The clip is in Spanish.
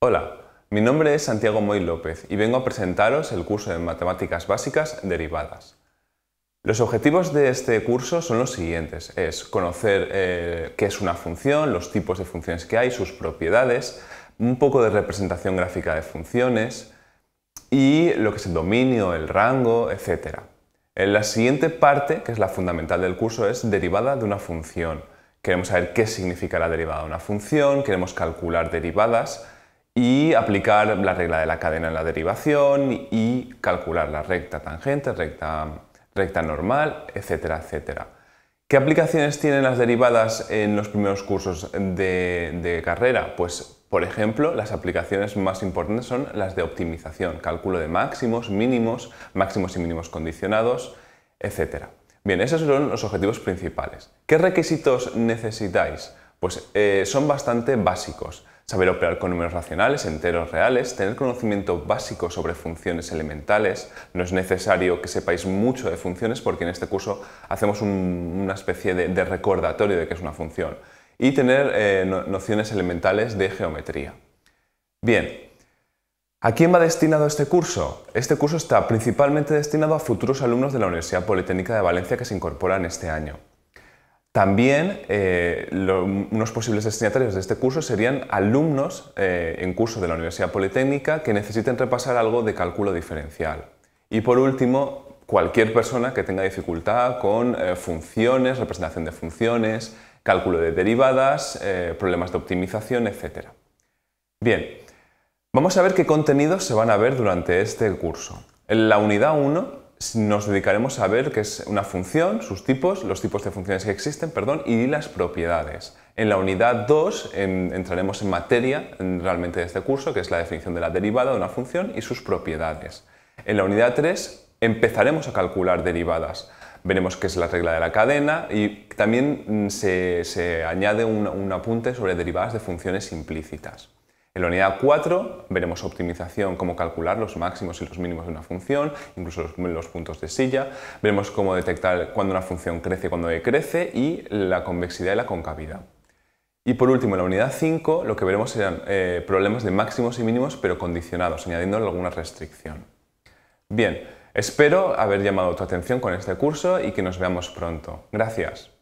Hola, mi nombre es Santiago Moy López y vengo a presentaros el curso de Matemáticas Básicas Derivadas. Los objetivos de este curso son los siguientes, es conocer eh, qué es una función, los tipos de funciones que hay, sus propiedades, un poco de representación gráfica de funciones y lo que es el dominio, el rango, etc. En la siguiente parte, que es la fundamental del curso, es derivada de una función. Queremos saber qué significa la derivada de una función, queremos calcular derivadas, y aplicar la regla de la cadena en la derivación y calcular la recta tangente, recta, normal, etcétera, etcétera. ¿Qué aplicaciones tienen las derivadas en los primeros cursos de, carrera? Pues, por ejemplo, las aplicaciones más importantes son las de optimización, cálculo de máximos, mínimos, máximos y mínimos condicionados, etcétera. Bien, esos son los objetivos principales. ¿Qué requisitos necesitáis? Pues eh, son bastante básicos saber operar con números racionales, enteros reales, tener conocimiento básico sobre funciones elementales. No es necesario que sepáis mucho de funciones porque en este curso hacemos una especie de, recordatorio de qué es una función. Y tener eh, nociones elementales de geometría. Bien, ¿a quién va destinado este curso? Este curso está principalmente destinado a futuros alumnos de la Universidad Politécnica de Valencia que se incorporan este año. También eh, unos posibles destinatarios de este curso serían alumnos eh, en curso de la Universidad Politécnica que necesiten repasar algo de cálculo diferencial. Y por último, cualquier persona que tenga dificultad con eh, funciones, representación de funciones, cálculo de derivadas, problemas de optimización, etc. Bien, vamos a ver qué contenidos se van a ver durante este curso. En la unidad 1 nos dedicaremos a ver qué es una función, sus tipos, los tipos de funciones que existen, perdón, y las propiedades. En la unidad 2 entraremos en materia realmente de este curso, que es la definición de la derivada de una función y sus propiedades. En la unidad 3 empezaremos a calcular derivadas. Veremos qué es la regla de la cadena y también mm, se, añade un apunte sobre derivadas de funciones implícitas. En la unidad 4 veremos optimización, cómo calcular los máximos y los mínimos de una función, incluso los, puntos de silla. Veremos cómo detectar cuándo una función crece, cuando decrece y la convexidad y la concavidad. Y por último, en la unidad 5 lo que veremos serán eh, problemas de máximos y mínimos pero condicionados, añadiendo alguna restricción. Bien, espero haber llamado tu atención con este curso y que nos veamos pronto. Gracias.